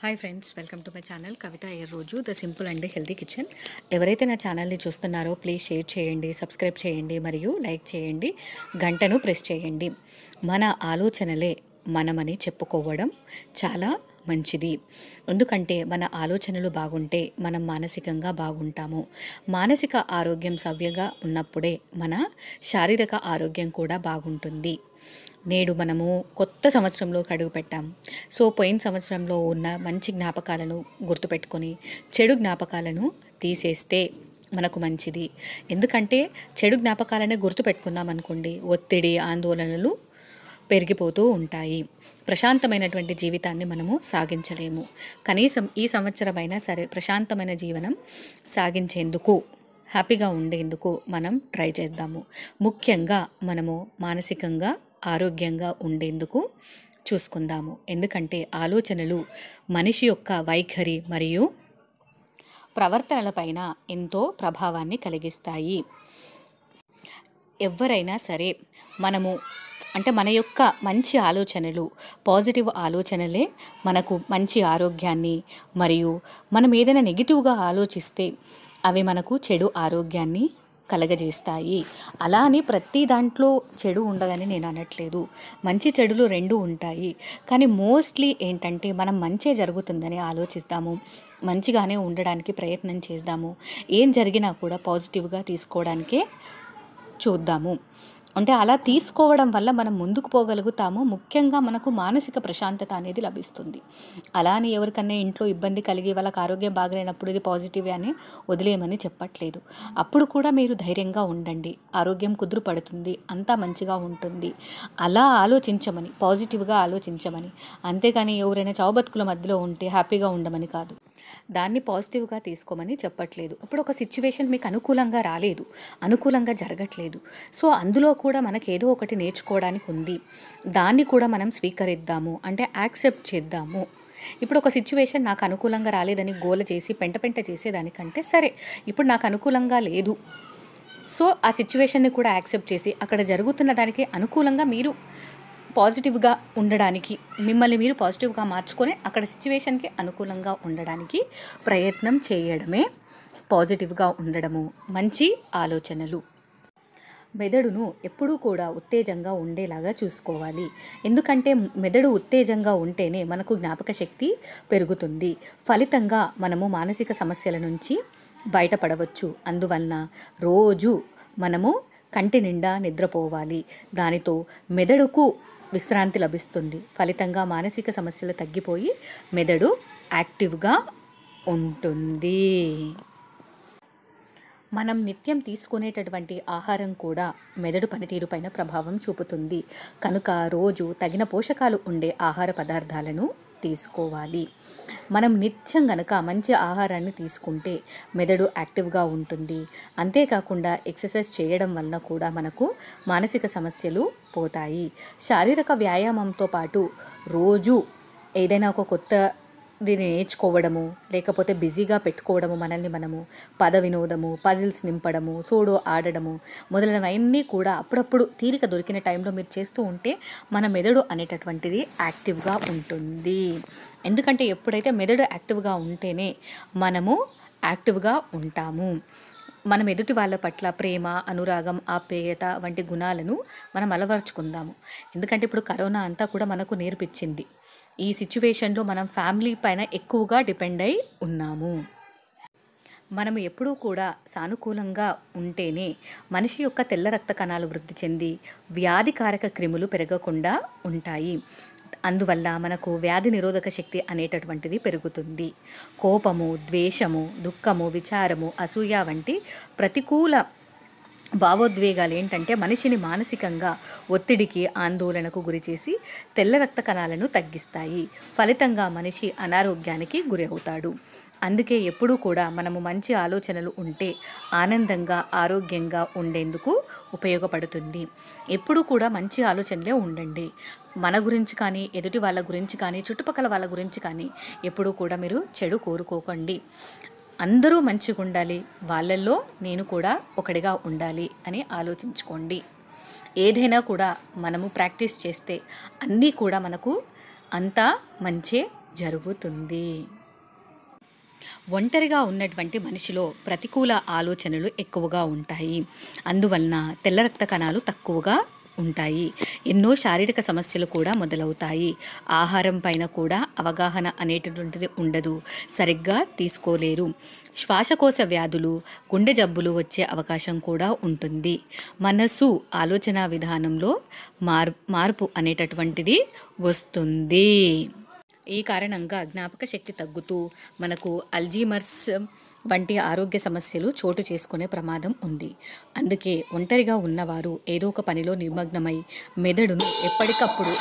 hi friends welcome to my channel Kavitha ఏ రోజు the simple and healthy kitchen ఎవరైతే నా ఛానల్ని చూస్తున్నారో ప్లీజ్ షేర్ చేయండి సబ్స్క్రైబ్ చేయండి మరియు లైక్ చేయండి గంటను ప్రెస్ చేయండి మన ఆలోచనలే మనమని చెప్పుకోవడం చాలా మంచిది ఎందుకంటే మన ఆలోచనలు బాగుంటే మనం మానసికంగా బాగుంటాము మానసిక ఆరోగ్యం సవ్యంగా ఉన్నప్పుడే మన శారీరక ఆరోగ్యం కూడా బాగుంటుంది నేడు మనము కొత్త సంవత్సరంలోకి అడుగు పెట్టాం సో పోయిన సంవత్సరంలో ఉన్న మంచి జ్ఞాపకాలను గుర్తుపెట్టుకొని చెడు జ్ఞాపకాలను తీసేస్తే మనకు మంచిది ఎందుకంటే చెడు జ్ఞాపకాలనే గుర్తుపెట్టుకున్నాం అనుకోండి ఒత్తిడి ఆందోళనలు పెరిగిపోతూ ఉంటాయి ప్రశాంతమైనటువంటి జీవితాన్ని మనము సాగించలేము కనీసం ఈ సంవత్సరమైనా సరే ప్రశాంతమైన జీవనం సాగించేందుకు హ్యాపీగా ఉండేందుకు మనం ట్రై చేద్దాము ముఖ్యంగా మనము మానసికంగా ఆరోగ్యంగా ఉండేందుకు చూసుకుందాము ఎందుకంటే ఆలోచనలు మనిషి యొక్క వైఖరి మరియు ప్రవర్తనలపైన ఎంతో ప్రభావాన్ని కలిగిస్తాయి ఎవరైనా సరే మనము అంటే మన యొక్క మంచి ఆలోచనలు పాజిటివ్ ఆలోచనలే మనకు మంచి ఆరోగ్యాన్ని మరియు మనం ఏదైనా నెగిటివ్గా ఆలోచిస్తే అవి మనకు చెడు ఆరోగ్యాన్ని కలగజేస్తాయి అలా అని ప్రతి దాంట్లో చెడు ఉండదని నేను అనట్లేదు మంచి చెడులు రెండు ఉంటాయి కానీ మోస్ట్లీ ఏంటంటే మనం మంచే జరుగుతుందని ఆలోచిస్తాము మంచిగానే ఉండడానికి ప్రయత్నం చేద్దాము ఏం జరిగినా కూడా పాజిటివ్గా తీసుకోవడానికే చూద్దాము అంటే అలా తీసుకోవడం వల్ల మనం ముందుకు పోగలుగుతాము ముఖ్యంగా మనకు మానసిక ప్రశాంతత అనేది లభిస్తుంది అలా అని ఎవరికన్నా ఇంట్లో ఇబ్బంది కలిగి వాళ్ళకి ఆరోగ్యం బాగలేనప్పుడు ఇది పాజిటివ్ అని వదిలేయమని చెప్పట్లేదు అప్పుడు కూడా మీరు ధైర్యంగా ఉండండి ఆరోగ్యం కుదురు పడుతుంది అంతా మంచిగా ఉంటుంది అలా ఆలోచించమని పాజిటివ్గా ఆలోచించమని అంతేకాని ఎవరైనా చావుబతుకుల మధ్యలో ఉంటే హ్యాపీగా ఉండమని కాదు దాన్ని పాజిటివ్గా తీసుకోమని చెప్పట్లేదు అప్పుడు ఒక సిచ్యువేషన్ మీకు అనుకూలంగా రాలేదు అనుకూలంగా జరగట్లేదు సో అందులో కూడా మనకి ఏదో ఒకటి నేర్చుకోవడానికి ఉంది దాన్ని కూడా మనం స్వీకరిద్దాము అంటే యాక్సెప్ట్ చేద్దాము ఇప్పుడు ఒక సిచ్యువేషన్ నాకు అనుకూలంగా రాలేదని గోల చేసి పెంట పెంట చేసేదానికంటే సరే ఇప్పుడు నాకు అనుకూలంగా లేదు సో ఆ సిచ్యువేషన్ని కూడా యాక్సెప్ట్ చేసి అక్కడ జరుగుతున్న దానికి అనుకూలంగా మీరు పాజిటివ్గా ఉండడానికి మిమ్మల్ని మీరు పాజిటివ్గా మార్చుకొని అక్కడ సిచ్యువేషన్కి అనుకూలంగా ఉండడానికి ప్రయత్నం చేయడమే పాజిటివ్గా ఉండడము మంచి ఆలోచనలు మెదడును ఎప్పుడూ కూడా ఉత్తేజంగా ఉండేలాగా చూసుకోవాలి ఎందుకంటే మెదడు ఉత్తేజంగా ఉంటేనే మనకు జ్ఞాపక శక్తి పెరుగుతుంది ఫలితంగా మనము మానసిక సమస్యల నుంచి బయటపడవచ్చు అందువలన రోజు మనము కంటి నిండా నిద్రపోవాలి దానితో మెదడుకు విశ్రాంతి లభిస్తుంది ఫలితంగా మానసిక సమస్యలు తగ్గిపోయి మెదడు యాక్టివ్గా ఉంటుంది మనం నిత్యం తీసుకునేటటువంటి ఆహారం కూడా మెదడు పనితీరుపైన ప్రభావం చూపుతుంది కనుక రోజు తగిన పోషకాలు ఉండే ఆహార పదార్థాలను తీసుకోవాలి మనం నిత్యం గనక మంచి ఆహారాన్ని తీసుకుంటే మెదడు యాక్టివ్గా ఉంటుంది అంతేకాకుండా ఎక్సర్సైజ్ చేయడం వలన కూడా మనకు మానసిక సమస్యలు పోతాయి శారీరక వ్యాయామంతో పాటు రోజు ఏదైనా ఒక కొత్త దీన్ని నేర్చుకోవడము లేకపోతే బిజీగా పెట్టుకోవడము మనల్ని మనము పద వినోదము పజిల్స్ నింపడము సోడో ఆడడము మొదలైనవన్నీ కూడా అప్పుడప్పుడు తీరిక దొరికిన టైంలో మీరు చేస్తూ ఉంటే మన మెదడు అనేటటువంటిది యాక్టివ్గా ఉంటుంది ఎందుకంటే ఎప్పుడైతే మెదడు యాక్టివ్గా ఉంటేనే మనము యాక్టివ్గా ఉంటాము మనం ఎదుటి వాళ్ళ పట్ల ప్రేమ అనురాగం ఆప్యేయత వంటి గుణాలను మనం అలవరుచుకుందాము ఎందుకంటే ఇప్పుడు కరోనా అంతా కూడా మనకు నేర్పించింది ఈ సిచ్యువేషన్లో మనం ఫ్యామిలీ పైన ఎక్కువగా డిపెండ్ అయి ఉన్నాము మనం ఎప్పుడూ కూడా సానుకూలంగా ఉంటేనే మనిషి యొక్క తెల్ల రక్త కణాలు వృద్ధి చెంది వ్యాధికారక క్రిములు పెరగకుండా ఉంటాయి అందువల్ల మనకు వ్యాధి నిరోధక శక్తి అనేటటువంటిది పెరుగుతుంది కోపము ద్వేషము దుఃఖము విచారము అసూయ వంటి ప్రతికూల భావోద్వేగాలు ఏంటంటే మనిషిని మానసికంగా ఒత్తిడికి ఆందోళనకు గురిచేసి తెల్ల రక్త కణాలను తగ్గిస్తాయి ఫలితంగా మనిషి అనారోగ్యానికి గురి అవుతాడు అందుకే ఎప్పుడూ కూడా మనము మంచి ఆలోచనలు ఉంటే ఆనందంగా ఆరోగ్యంగా ఉండేందుకు ఉపయోగపడుతుంది ఎప్పుడూ కూడా మంచి ఆలోచనలే ఉండండి మన గురించి కానీ ఎదుటి వాళ్ళ గురించి కానీ చుట్టుపక్కల వాళ్ళ గురించి కానీ ఎప్పుడూ కూడా మీరు చెడు కోరుకోకండి అందరూ మంచిగా ఉండాలి వాళ్ళల్లో నేను కూడా ఒకటిగా ఉండాలి అని ఆలోచించుకోండి ఏదైనా కూడా మనము ప్రాక్టీస్ చేస్తే అన్నీ కూడా మనకు అంతా మంచి జరుగుతుంది ఒంటరిగా ఉన్నటువంటి మనిషిలో ప్రతికూల ఆలోచనలు ఎక్కువగా ఉంటాయి అందువలన తెల్ల రక్త కణాలు తక్కువగా ఉంటాయి ఎన్నో శారీరక సమస్యలు కూడా మొదలవుతాయి ఆహారం పైన కూడా అవగాహన అనేటటువంటిది ఉండదు సరిగ్గా తీసుకోలేరు శ్వాసకోశ వ్యాధులు గుండె జబ్బులు వచ్చే అవకాశం కూడా ఉంటుంది మనసు ఆలోచన విధానంలో మార్పు అనేటటువంటిది వస్తుంది ఈ కారణంగా జ్ఞాపక శక్తి తగ్గుతూ మనకు అల్జీమర్స్ వంటి ఆరోగ్య సమస్యలు చోటు చేసుకునే ప్రమాదం ఉంది అందుకే ఒంటరిగా ఉన్నవారు ఏదో ఒక పనిలో నిమగ్నమై మెదడును ఎప్పటికప్పుడు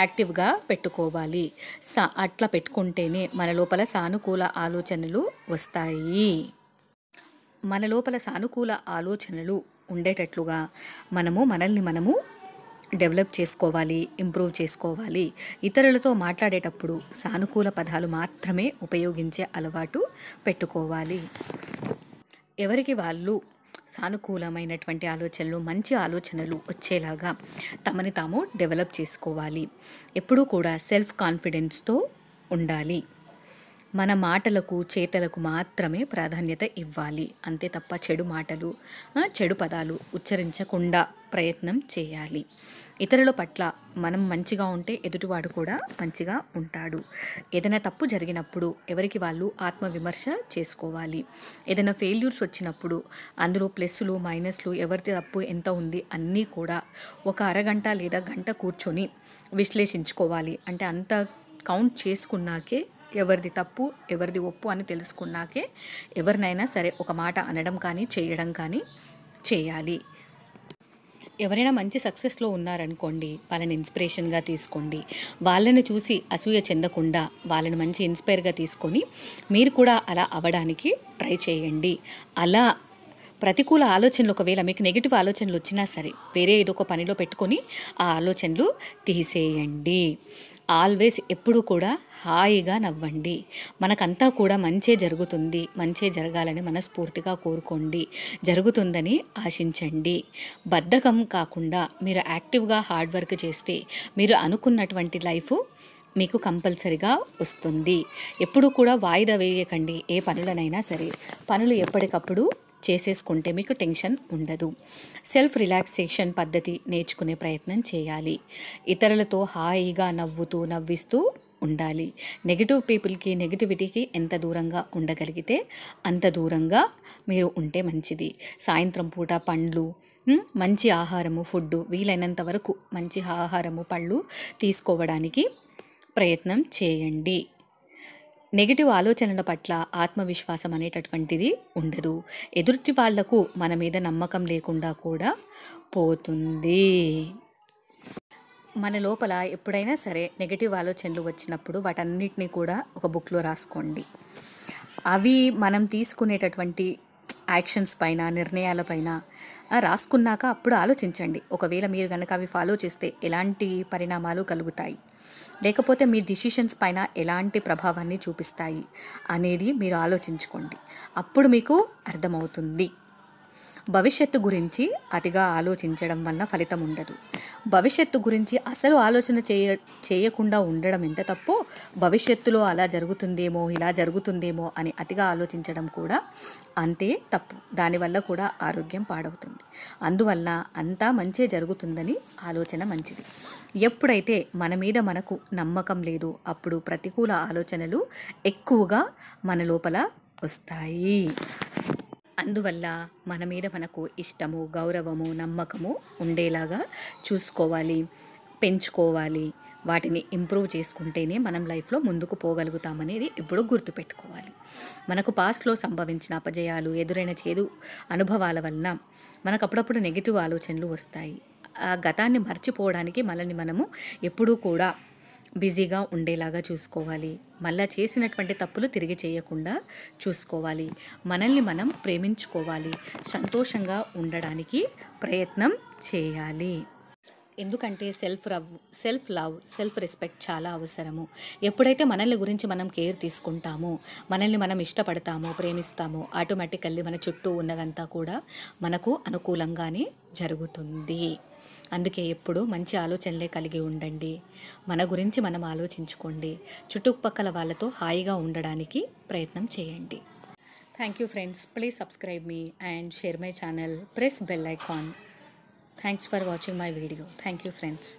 యాక్టివ్గా పెట్టుకోవాలి సా అట్లా పెట్టుకుంటేనే మన లోపల సానుకూల ఆలోచనలు వస్తాయి మన లోపల సానుకూల ఆలోచనలు ఉండేటట్లుగా మనము మనల్ని మనము డెవలప్ చేసుకోవాలి ఇంప్రూవ్ చేసుకోవాలి ఇతరులతో మాట్లాడేటప్పుడు సానుకూల పదాలు మాత్రమే ఉపయోగించే అలవాటు పెట్టుకోవాలి ఎవరికి వాళ్ళు సానుకూలమైనటువంటి ఆలోచనలు మంచి ఆలోచనలు వచ్చేలాగా తమని తాము డెవలప్ చేసుకోవాలి ఎప్పుడూ కూడా సెల్ఫ్ కాన్ఫిడెన్స్తో ఉండాలి మన మాటలకు చేతలకు మాత్రమే ప్రాధాన్యత ఇవ్వాలి అంతే తప్ప చెడు మాటలు చెడు పదాలు ఉచ్చరించకుండా ప్రయత్నం చేయాలి ఇతరుల పట్ల మనం మంచిగా ఉంటే ఎదుటివాడు కూడా మంచిగా ఉంటాడు ఏదైనా తప్పు జరిగినప్పుడు ఎవరికి వాళ్ళు ఆత్మవిమర్శ చేసుకోవాలి ఏదైనా ఫెయిల్యూర్స్ వచ్చినప్పుడు అందులో ప్లస్లు మైనస్లు ఎవరిది తప్పు ఎంత ఉంది అన్నీ కూడా ఒక అరగంట లేదా గంట కూర్చొని విశ్లేషించుకోవాలి అంటే అంత కౌంట్ చేసుకున్నాకే ఎవరిది తప్పు ఎవరిది ఒప్పు అని తెలుసుకున్నాకే ఎవరినైనా సరే ఒక మాట అనడం కానీ చేయడం కానీ చేయాలి ఎవరైనా మంచి సక్సెస్లో ఉన్నారనుకోండి వాళ్ళని ఇన్స్పిరేషన్గా తీసుకోండి వాళ్ళని చూసి అసూయ చెందకుండా వాళ్ళని మంచి ఇన్స్పైర్గా తీసుకొని మీరు కూడా అలా అవ్వడానికి ట్రై చేయండి అలా ప్రతికూల ఆలోచనలు ఒకవేళ మీకు నెగిటివ్ ఆలోచనలు వచ్చినా సరే వేరే ఏదో ఒక పనిలో పెట్టుకొని ఆ ఆలోచనలు తీసేయండి ఆల్వేస్ ఎప్పుడు కూడా హాయిగా నవ్వండి మనకంతా కూడా మంచే జరుగుతుంది మంచే జరగాలని మనస్ఫూర్తిగా కోరుకోండి జరుగుతుందని ఆశించండి బద్ధకం కాకుండా మీరు యాక్టివ్గా హార్డ్ వర్క్ చేస్తే మీరు అనుకున్నటువంటి లైఫ్ మీకు కంపల్సరిగా వస్తుంది ఎప్పుడు కూడా వాయిదా వేయకండి ఏ పనులనైనా సరే పనులు ఎప్పటికప్పుడు చేసేసుకుంటే మీకు టెన్షన్ ఉండదు సెల్ఫ్ రిలాక్సేషన్ పద్ధతి నేర్చుకునే ప్రయత్నం చేయాలి ఇతరులతో హాయిగా నవ్వుతూ నవ్విస్తూ ఉండాలి నెగిటివ్ పీపుల్కి నెగిటివిటీకి ఎంత దూరంగా ఉండగలిగితే అంత దూరంగా మీరు ఉంటే మంచిది సాయంత్రం పూట పండ్లు మంచి ఆహారము ఫుడ్ వీలైనంత వరకు మంచి ఆహారము పళ్ళు తీసుకోవడానికి ప్రయత్నం చేయండి నెగిటివ్ ఆలోచనల పట్ల ఆత్మవిశ్వాసం అనేటటువంటిది ఉండదు ఎదుటి వాళ్లకు మన మీద నమ్మకం లేకుండా కూడా పోతుంది మన లోపల ఎప్పుడైనా సరే నెగిటివ్ ఆలోచనలు వచ్చినప్పుడు వాటన్నిటినీ కూడా ఒక బుక్లో రాసుకోండి అవి మనం తీసుకునేటటువంటి యాక్షన్స్ పైన నిర్ణయాలపైన రాసుకున్నాక అప్పుడు ఆలోచించండి ఒకవేళ మీరు కనుక అవి ఫాలో చేస్తే ఎలాంటి పరిణామాలు కలుగుతాయి లేకపోతే మీ డిసిషన్స్ పైన ఎలాంటి ప్రభావాన్ని చూపిస్తాయి అనేది మీరు ఆలోచించుకోండి అప్పుడు మీకు అర్థమవుతుంది భవిష్యత్తు గురించి అతిగా ఆలోచించడం వల్ల ఫలితం ఉండదు భవిష్యత్తు గురించి అసలు ఆలోచన చేయ చేయకుండా ఉండడం ఎంత తప్పో భవిష్యత్తులో అలా జరుగుతుందేమో ఇలా జరుగుతుందేమో అని అతిగా ఆలోచించడం కూడా అంతే తప్పు దానివల్ల కూడా ఆరోగ్యం పాడవుతుంది అందువల్ల అంతా మంచే జరుగుతుందని ఆలోచన మంచిది ఎప్పుడైతే మన మీద మనకు నమ్మకం లేదు అప్పుడు ప్రతికూల ఆలోచనలు ఎక్కువగా మన లోపల వస్తాయి అందువల్ల మన మీద మనకు ఇష్టము గౌరవము నమ్మకము ఉండేలాగా చూసుకోవాలి పెంచుకోవాలి వాటిని ఇంప్రూవ్ చేసుకుంటేనే మనం లైఫ్లో ముందుకు పోగలుగుతామనేది ఎప్పుడూ గుర్తుపెట్టుకోవాలి మనకు పాస్ట్లో సంభవించిన అపజయాలు ఎదురైన చేదు అనుభవాల వలన మనకు అప్పుడప్పుడు నెగిటివ్ ఆలోచనలు వస్తాయి ఆ గతాన్ని మర్చిపోవడానికి మనల్ని మనము ఎప్పుడూ కూడా బిజీగా ఉండేలాగా చూసుకోవాలి మళ్ళా చేసినటువంటి తప్పులు తిరిగి చేయకుండా చూసుకోవాలి మనల్ని మనం ప్రేమించుకోవాలి సంతోషంగా ఉండడానికి ప్రయత్నం చేయాలి ఎందుకంటే సెల్ఫ్ రవ్ సెల్ఫ్ లవ్ సెల్ఫ్ రెస్పెక్ట్ చాలా అవసరము ఎప్పుడైతే మనల్ని గురించి మనం కేర్ తీసుకుంటామో మనల్ని మనం ఇష్టపడతామో ప్రేమిస్తామో ఆటోమేటికల్లీ మన చుట్టూ ఉన్నదంతా కూడా మనకు అనుకూలంగానే జరుగుతుంది అందుకే ఎప్పుడు మంచి ఆలోచనలే కలిగి ఉండండి మన గురించి మనం ఆలోచించుకోండి చుట్టుపక్కల వాళ్ళతో హాయిగా ఉండడానికి ప్రయత్నం చేయండి thank you friends please subscribe me and share my channel press bell icon thanks for watching my video thank you friends